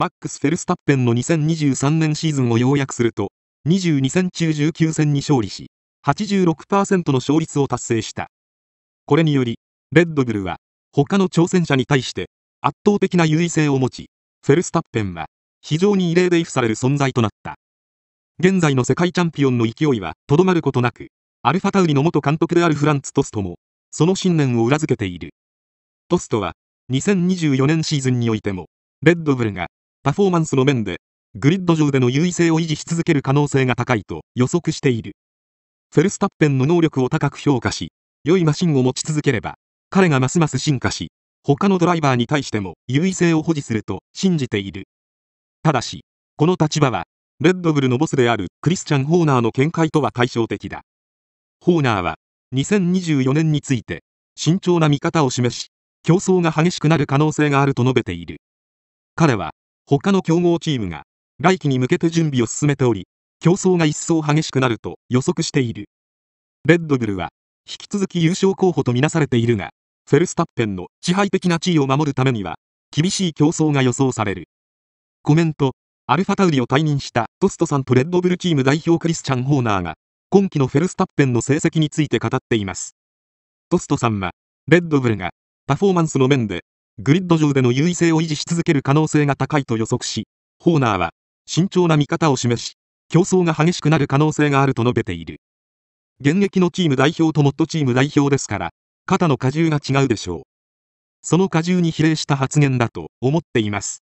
マックス・フェルスタッペンの2023年シーズンを要約すると、22戦中19戦に勝利し、86%の勝率を達成した。これにより、レッドブルは、他の挑戦者に対して圧倒的な優位性を持ち、フェルスタッペンは非常に異例で畏怖される存在となった。現在の世界チャンピオンの勢いはとどまることなく、アルファタウリの元監督であるフランツ・トストも、その信念を裏付けている。トストは、2024年シーズンにおいても、レッドブルがパフォーマンスの面で、グリッド上での優位性を維持し続ける可能性が高いと予測している。フェルスタッペンの能力を高く評価し、良いマシンを持ち続ければ、彼がますます進化し、他のドライバーに対しても優位性を保持すると信じている。ただし、この立場は、レッドブルのボスであるクリスチャン・ホーナーの見解とは対照的だ。ホーナーは、2024年について、慎重な見方を示し、競争が激しくなる可能性があると述べている。彼は、他の強豪チームが来季に向けて準備を進めており、競争が一層激しくなると予測している。レッドブルは引き続き優勝候補とみなされているが、フェルスタッペンの支配的な地位を守るためには、厳しい競争が予想される。コメント、アルファタウリを退任したトストさんとレッドブルチーム代表クリスチャン・ホーナーが、今季のフェルスタッペンの成績について語っています。トストさんは、レッドブルがパフォーマンスの面でグリッド上での優位性を維持し続ける可能性が高いと予測し、ホーナーは慎重な見方を示し、競争が激しくなる可能性があると述べている。現役のチーム代表とモッドチーム代表ですから、肩の荷重が違うでしょう。その荷重に比例した発言だと思っています。